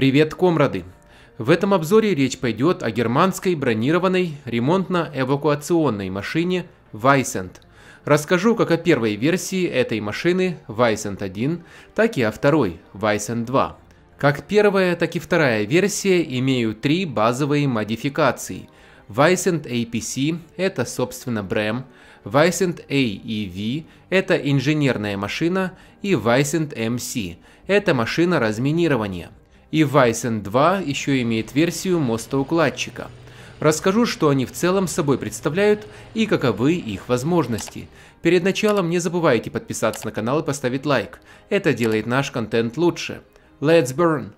Привет, комрады! В этом обзоре речь пойдет о германской бронированной ремонтно-эвакуационной машине Weissend. Расскажу как о первой версии этой машины Weissend 1, так и о второй Weissend 2. Как первая, так и вторая версия имеют три базовые модификации. Weissend APC – это, собственно, БРЭМ, Weissend AEV – это инженерная машина и Weissend MC – это машина разминирования – и Weizen 2 еще имеет версию моста укладчика. Расскажу, что они в целом собой представляют и каковы их возможности. Перед началом не забывайте подписаться на канал и поставить лайк. Это делает наш контент лучше. Let's burn!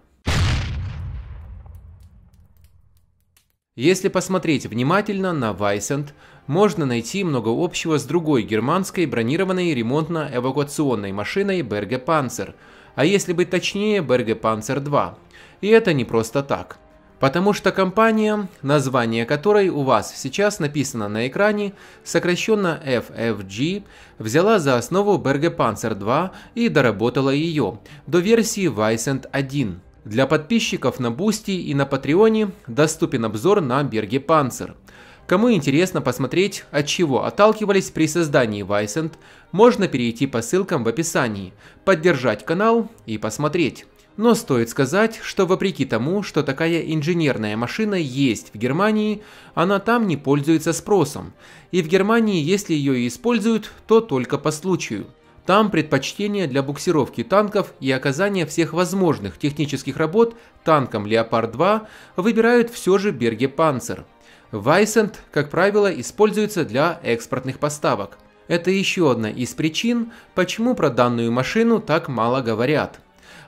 Если посмотреть внимательно на Weissend, можно найти много общего с другой германской бронированной ремонтно-эвакуационной машиной Berge Panzer – а если быть точнее, BRG Panzer 2. И это не просто так. Потому что компания, название которой у вас сейчас написано на экране, сокращенно FFG, взяла за основу BRG Panzer 2 и доработала ее до версии Vicent 1. Для подписчиков на Бусти и на Патреоне доступен обзор на BRG Panzer. Кому интересно посмотреть, от чего отталкивались при создании Vicent, можно перейти по ссылкам в описании, поддержать канал и посмотреть. Но стоит сказать, что вопреки тому, что такая инженерная машина есть в Германии, она там не пользуется спросом, и в Германии, если ее и используют, то только по случаю. Там предпочтение для буксировки танков и оказания всех возможных технических работ танком «Леопард-2» выбирают все же «Бергепанцер». «Вайсент», как правило, используется для экспортных поставок – это еще одна из причин, почему про данную машину так мало говорят.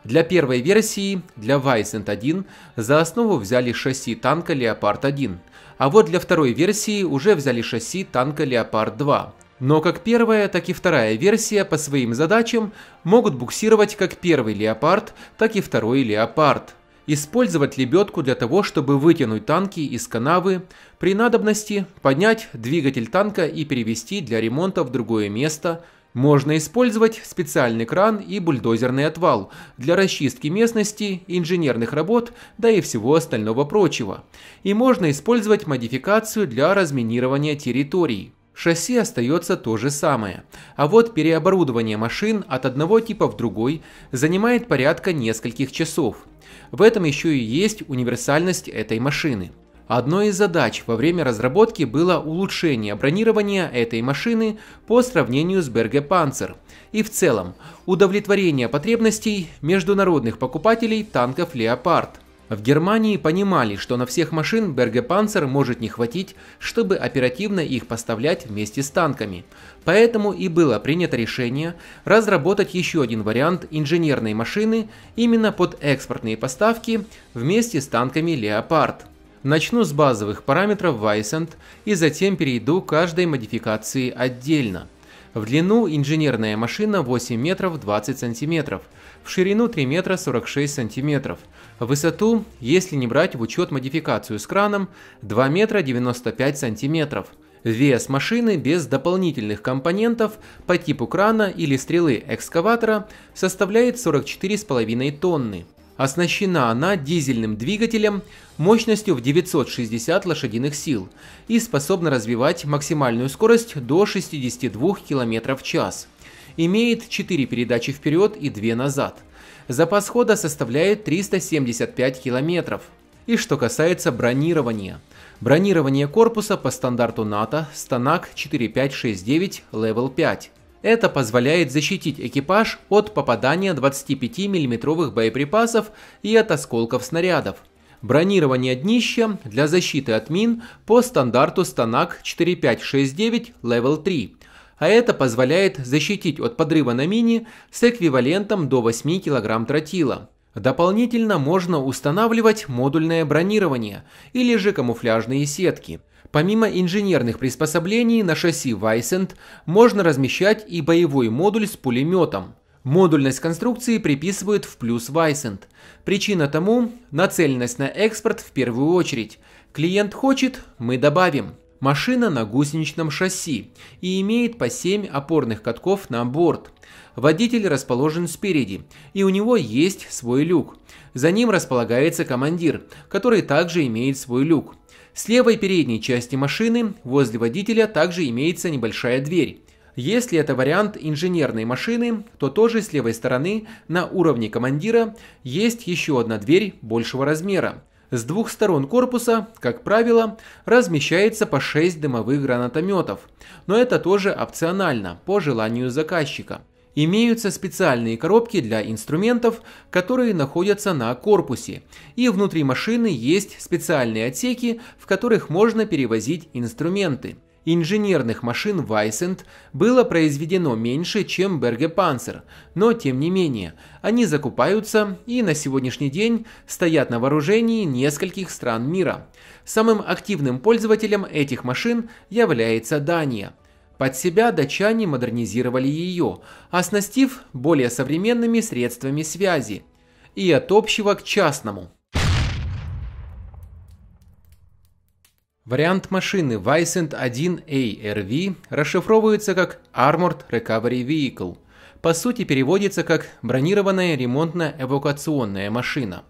Для первой версии, для Weissent-1, за основу взяли шасси танка Леопард-1, а вот для второй версии уже взяли шасси танка Леопард-2. Но как первая, так и вторая версия по своим задачам могут буксировать как первый Леопард, так и второй Леопард использовать лебедку для того, чтобы вытянуть танки из канавы, при надобности поднять двигатель танка и перевести для ремонта в другое место. Можно использовать специальный кран и бульдозерный отвал для расчистки местности, инженерных работ, да и всего остального прочего. И можно использовать модификацию для разминирования территорий. Шасси остается то же самое, а вот переоборудование машин от одного типа в другой занимает порядка нескольких часов. В этом еще и есть универсальность этой машины. Одной из задач во время разработки было улучшение бронирования этой машины по сравнению с Berge Panzer и в целом удовлетворение потребностей международных покупателей танков «Леопард». В Германии понимали, что на всех машин Бергепанцер может не хватить, чтобы оперативно их поставлять вместе с танками. Поэтому и было принято решение разработать еще один вариант инженерной машины именно под экспортные поставки вместе с танками «Леопард». Начну с базовых параметров Weissend и затем перейду к каждой модификации отдельно. В длину инженерная машина 8 метров 20 сантиметров, в ширину 3 метра 46 сантиметров, в высоту, если не брать в учет модификацию с краном, 2 метра 95 сантиметров. Вес машины без дополнительных компонентов по типу крана или стрелы экскаватора составляет 44,5 тонны. Оснащена она дизельным двигателем мощностью в 960 лошадиных сил и способна развивать максимальную скорость до 62 км в час. Имеет 4 передачи вперед и 2 назад. Запас хода составляет 375 км. И что касается бронирования. Бронирование корпуса по стандарту НАТО Станак 4569 Level 5. Это позволяет защитить экипаж от попадания 25 миллиметровых боеприпасов и от осколков снарядов. Бронирование днища для защиты от мин по стандарту Станак 4569 Level 3, а это позволяет защитить от подрыва на мине с эквивалентом до 8 кг тротила. Дополнительно можно устанавливать модульное бронирование или же камуфляжные сетки. Помимо инженерных приспособлений на шасси Вайсент можно размещать и боевой модуль с пулеметом – Модульность конструкции приписывают в плюс Вайсент. Причина тому – нацеленность на экспорт в первую очередь. Клиент хочет – мы добавим. Машина на гусеничном шасси и имеет по 7 опорных катков на борт. Водитель расположен спереди, и у него есть свой люк. За ним располагается командир, который также имеет свой люк. С левой передней части машины возле водителя также имеется небольшая дверь. Если это вариант инженерной машины, то тоже с левой стороны на уровне командира есть еще одна дверь большего размера. С двух сторон корпуса, как правило, размещается по 6 дымовых гранатометов, но это тоже опционально, по желанию заказчика. Имеются специальные коробки для инструментов, которые находятся на корпусе, и внутри машины есть специальные отсеки, в которых можно перевозить инструменты инженерных машин Вайсент было произведено меньше, чем Бергепанцер, но тем не менее, они закупаются и на сегодняшний день стоят на вооружении нескольких стран мира. Самым активным пользователем этих машин является Дания. Под себя датчане модернизировали ее, оснастив более современными средствами связи и от общего к частному. Вариант машины Vicent 1 a RV расшифровывается как Armored Recovery Vehicle. По сути переводится как «бронированная ремонтно-эвакуационная машина».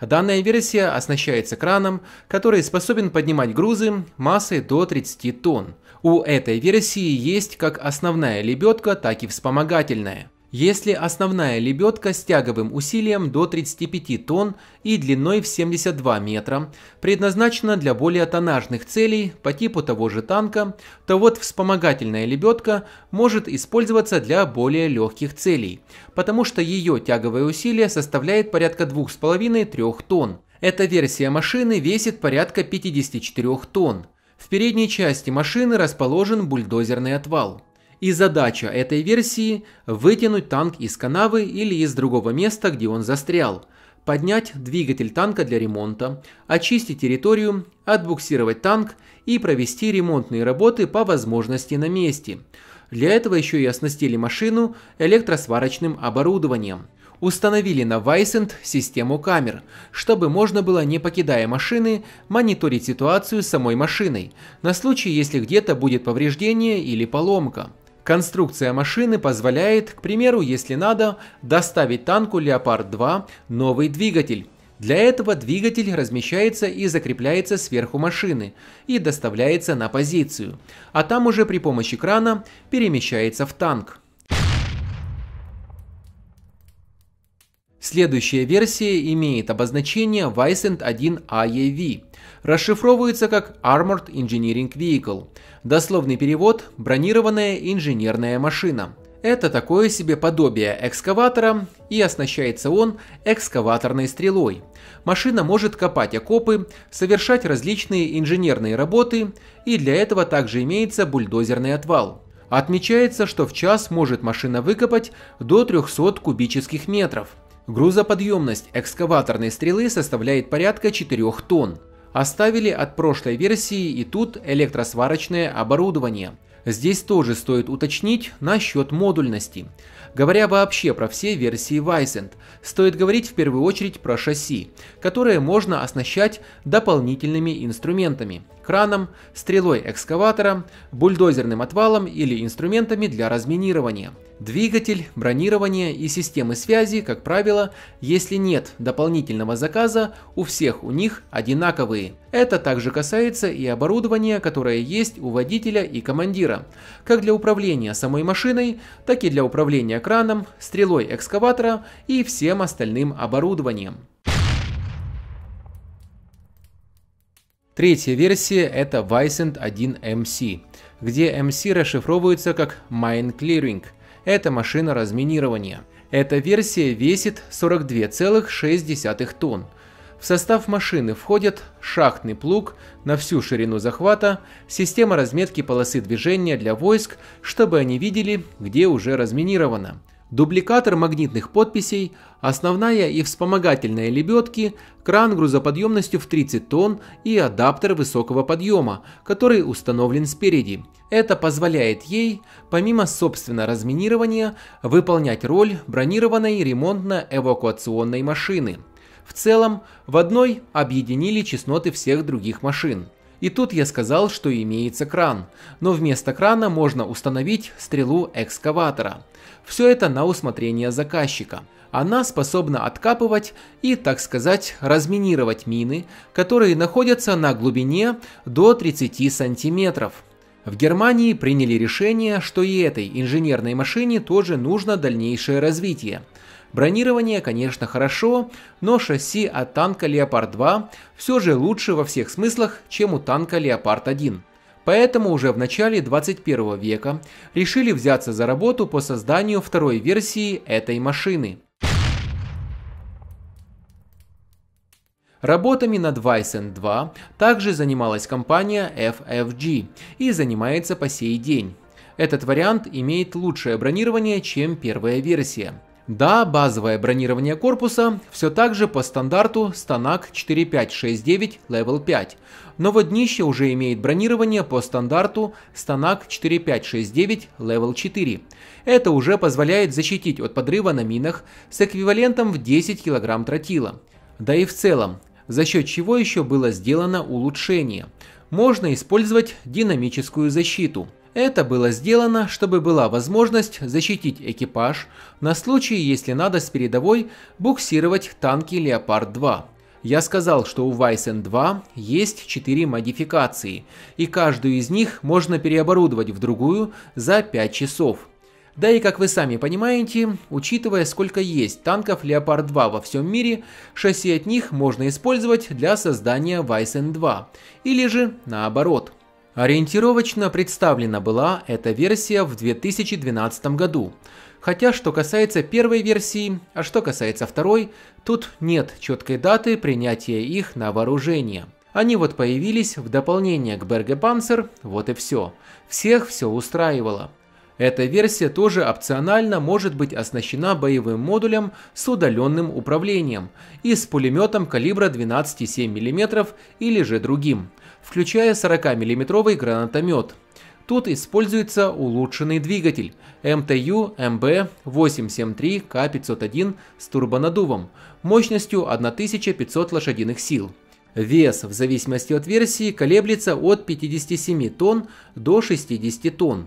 Данная версия оснащается краном, который способен поднимать грузы массой до 30 тонн. У этой версии есть как основная лебедка, так и вспомогательная. Если основная лебедка с тяговым усилием до 35 тонн и длиной в 72 метра предназначена для более тоннажных целей по типу того же танка, то вот вспомогательная лебедка может использоваться для более легких целей, потому что ее тяговое усилие составляет порядка 2,5-3 тонн. Эта версия машины весит порядка 54 тонн. В передней части машины расположен бульдозерный отвал и задача этой версии – вытянуть танк из канавы или из другого места, где он застрял, поднять двигатель танка для ремонта, очистить территорию, отбуксировать танк и провести ремонтные работы по возможности на месте. Для этого еще и оснастили машину электросварочным оборудованием. Установили на Вайсенд систему камер, чтобы можно было, не покидая машины, мониторить ситуацию с самой машиной, на случай, если где-то будет повреждение или поломка. Конструкция машины позволяет, к примеру, если надо, доставить танку «Леопард-2» новый двигатель. Для этого двигатель размещается и закрепляется сверху машины и доставляется на позицию, а там уже при помощи крана перемещается в танк. Следующая версия имеет обозначение Vicent 1 AEV. Расшифровывается как Armored Engineering Vehicle. Дословный перевод – бронированная инженерная машина. Это такое себе подобие экскаватора, и оснащается он экскаваторной стрелой. Машина может копать окопы, совершать различные инженерные работы, и для этого также имеется бульдозерный отвал. Отмечается, что в час может машина выкопать до 300 кубических метров. Грузоподъемность экскаваторной стрелы составляет порядка 4 тонн. Оставили от прошлой версии и тут электросварочное оборудование. Здесь тоже стоит уточнить насчет модульности. Говоря вообще про все версии Vicent, стоит говорить в первую очередь про шасси, которые можно оснащать дополнительными инструментами краном, стрелой экскаватора, бульдозерным отвалом или инструментами для разминирования. Двигатель, бронирование и системы связи, как правило, если нет дополнительного заказа, у всех у них одинаковые. Это также касается и оборудования, которое есть у водителя и командира, как для управления самой машиной, так и для управления краном, стрелой экскаватора и всем остальным оборудованием. Третья версия – это Vicent 1MC, где MC расшифровывается как Mine Clearing – это машина разминирования. Эта версия весит 42,6 тонн. В состав машины входят шахтный плуг на всю ширину захвата, система разметки полосы движения для войск, чтобы они видели, где уже разминировано – дубликатор магнитных подписей, основная и вспомогательная лебедки, кран грузоподъемностью в 30 тонн и адаптер высокого подъема, который установлен спереди. Это позволяет ей, помимо собственно разминирования, выполнять роль бронированной ремонтно-эвакуационной машины. В целом, в одной объединили чесноты всех других машин – и тут я сказал, что имеется кран, но вместо крана можно установить стрелу экскаватора. Все это на усмотрение заказчика. Она способна откапывать и, так сказать, разминировать мины, которые находятся на глубине до 30 сантиметров. В Германии приняли решение, что и этой инженерной машине тоже нужно дальнейшее развитие – Бронирование, конечно, хорошо, но шасси от танка «Леопард-2» все же лучше во всех смыслах, чем у танка «Леопард-1». Поэтому уже в начале 21 века решили взяться за работу по созданию второй версии этой машины. Работами над Weissen 2 также занималась компания FFG и занимается по сей день. Этот вариант имеет лучшее бронирование, чем первая версия. Да, базовое бронирование корпуса все так же по стандарту Stanag 4569 Level 5, но вот днище уже имеет бронирование по стандарту Stanag 4569 Level 4. Это уже позволяет защитить от подрыва на минах с эквивалентом в 10 кг тротила. Да и в целом, за счет чего еще было сделано улучшение. Можно использовать динамическую защиту – это было сделано, чтобы была возможность защитить экипаж на случай, если надо с передовой буксировать танки «Леопард-2». Я сказал, что у Вайсен 2 есть 4 модификации, и каждую из них можно переоборудовать в другую за 5 часов. Да и как вы сами понимаете, учитывая сколько есть танков Леопард-2 во всем мире, шасси от них можно использовать для создания Вайсен 2 или же наоборот – Ориентировочно представлена была эта версия в 2012 году. Хотя, что касается первой версии, а что касается второй, тут нет четкой даты принятия их на вооружение. Они вот появились в дополнение к Берге Панцер, вот и все. Всех все устраивало. Эта версия тоже опционально может быть оснащена боевым модулем с удаленным управлением и с пулеметом калибра 12,7 мм или же другим – включая 40 миллиметровый гранатомет. Тут используется улучшенный двигатель MTU MB 873 k 501 с турбонаддувом мощностью 1500 лошадиных сил. Вес в зависимости от версии колеблется от 57 тонн до 60 тонн.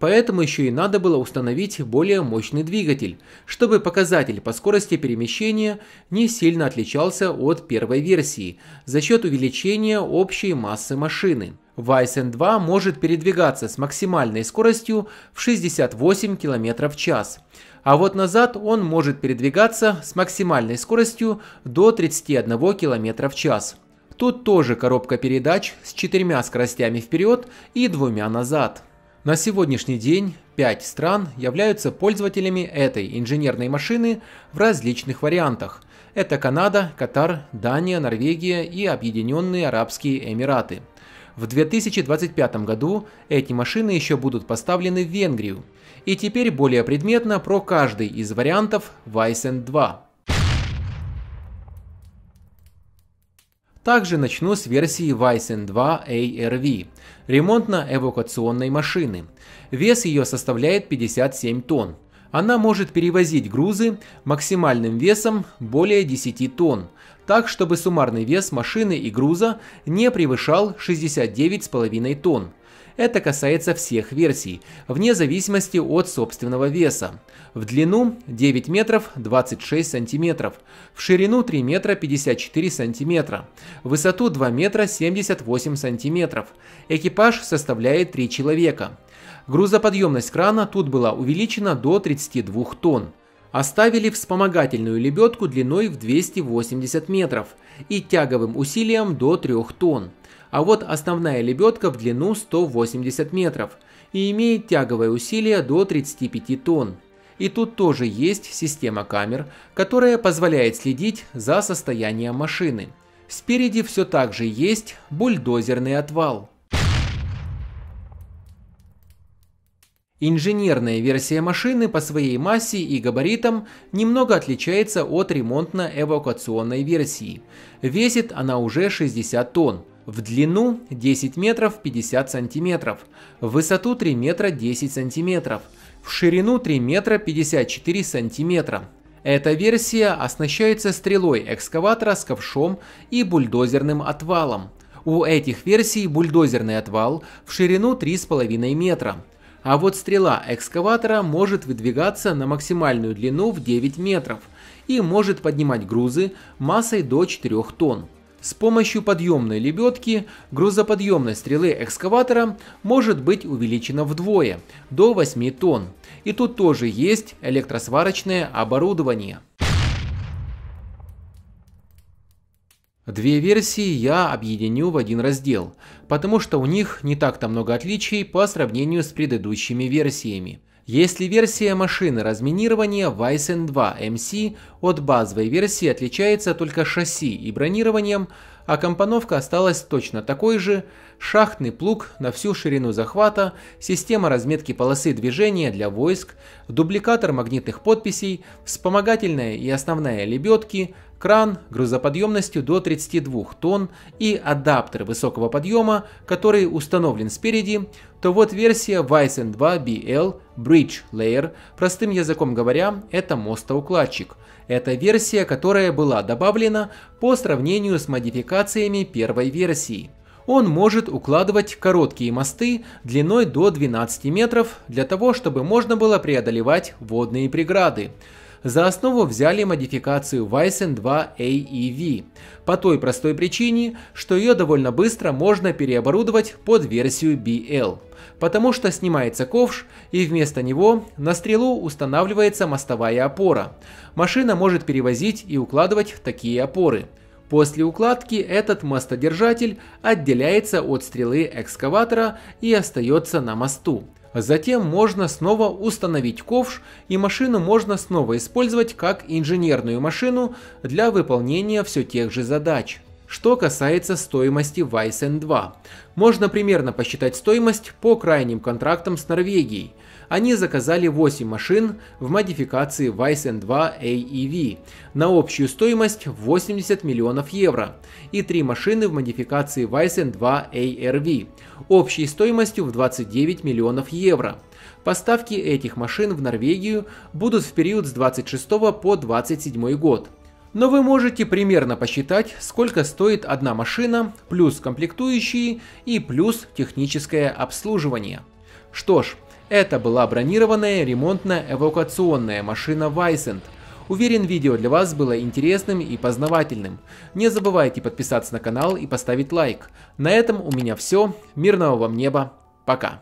Поэтому еще и надо было установить более мощный двигатель, чтобы показатель по скорости перемещения не сильно отличался от первой версии за счет увеличения общей массы машины. Vice n 2 может передвигаться с максимальной скоростью в 68 км в час, а вот назад он может передвигаться с максимальной скоростью до 31 км в час. Тут тоже коробка передач с четырьмя скоростями вперед и двумя назад. На сегодняшний день 5 стран являются пользователями этой инженерной машины в различных вариантах. Это Канада, Катар, Дания, Норвегия и Объединенные Арабские Эмираты. В 2025 году эти машины еще будут поставлены в Венгрию. И теперь более предметно про каждый из вариантов Weissen 2. Также начну с версии Weissen 2 ARV – ремонтно-эвакуационной машины. Вес ее составляет 57 тонн. Она может перевозить грузы максимальным весом более 10 тонн, так чтобы суммарный вес машины и груза не превышал 69,5 тонн. Это касается всех версий, вне зависимости от собственного веса. В длину 9 метров 26 сантиметров, в ширину 3 метра 54 сантиметра, в высоту 2 метра 78 сантиметров. Экипаж составляет 3 человека. Грузоподъемность крана тут была увеличена до 32 тонн оставили вспомогательную лебедку длиной в 280 метров и тяговым усилием до 3 тонн а вот основная лебедка в длину 180 метров и имеет тяговое усилие до 35 тонн. И тут тоже есть система камер, которая позволяет следить за состоянием машины. Спереди все так же есть бульдозерный отвал. Инженерная версия машины по своей массе и габаритам немного отличается от ремонтно-эвакуационной версии. Весит она уже 60 тонн, в длину 10 метров 50 сантиметров, в высоту 3 метра 10 сантиметров, в ширину 3 метра 54 сантиметра. Эта версия оснащается стрелой экскаватора с ковшом и бульдозерным отвалом. У этих версий бульдозерный отвал в ширину 3,5 метра. А вот стрела экскаватора может выдвигаться на максимальную длину в 9 метров и может поднимать грузы массой до 4 тонн. С помощью подъемной лебедки грузоподъемность стрелы экскаватора может быть увеличена вдвое, до 8 тонн. И тут тоже есть электросварочное оборудование. Две версии я объединю в один раздел, потому что у них не так-то много отличий по сравнению с предыдущими версиями. Если версия машины разминирования Weissen 2 MC от базовой версии отличается только шасси и бронированием, а компоновка осталась точно такой же, шахтный плуг на всю ширину захвата, система разметки полосы движения для войск, дубликатор магнитных подписей, вспомогательная и основная лебедки, кран грузоподъемностью до 32 тонн и адаптер высокого подъема, который установлен спереди, то вот версия Weizen 2 BL Bridge Layer, простым языком говоря, это мостоукладчик. Это версия, которая была добавлена по сравнению с модификациями первой версии. Он может укладывать короткие мосты длиной до 12 метров для того, чтобы можно было преодолевать водные преграды за основу взяли модификацию Weissen 2 AEV, по той простой причине, что ее довольно быстро можно переоборудовать под версию BL, потому что снимается ковш и вместо него на стрелу устанавливается мостовая опора. Машина может перевозить и укладывать такие опоры. После укладки этот мостодержатель отделяется от стрелы экскаватора и остается на мосту. Затем можно снова установить ковш и машину можно снова использовать как инженерную машину для выполнения все тех же задач. Что касается стоимости n 2, можно примерно посчитать стоимость по крайним контрактам с Норвегией – они заказали 8 машин в модификации Weiss N2 AEV на общую стоимость 80 миллионов евро и 3 машины в модификации Weiss N2 ARV общей стоимостью в 29 миллионов евро. Поставки этих машин в Норвегию будут в период с 26 по 27 год. Но вы можете примерно посчитать, сколько стоит одна машина, плюс комплектующие и плюс техническое обслуживание. Что ж, это была бронированная ремонтно-эвакуационная машина Вайсент. Уверен, видео для вас было интересным и познавательным. Не забывайте подписаться на канал и поставить лайк. На этом у меня все. Мирного вам неба. Пока.